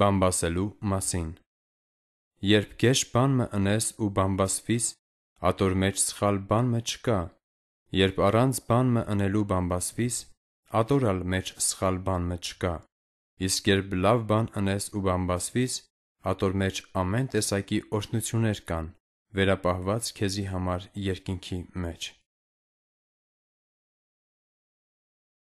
բամբասելու մասին։ Երբ քեշ բանմը ընես ու բամբասվիս, ատոր մեջ սխալ բանմը չկա։ Երբ առանց բանմը ընելու բամբասվիս, ատորալ մեջ սխալ բանմը չկա։ Իսկ երբ լավ բան ընես ու բամբասվիս, ատոր մեջ ամեն տեսակի օրհնություններ կան, վերապահված քեզի համար երկինքի մեջ։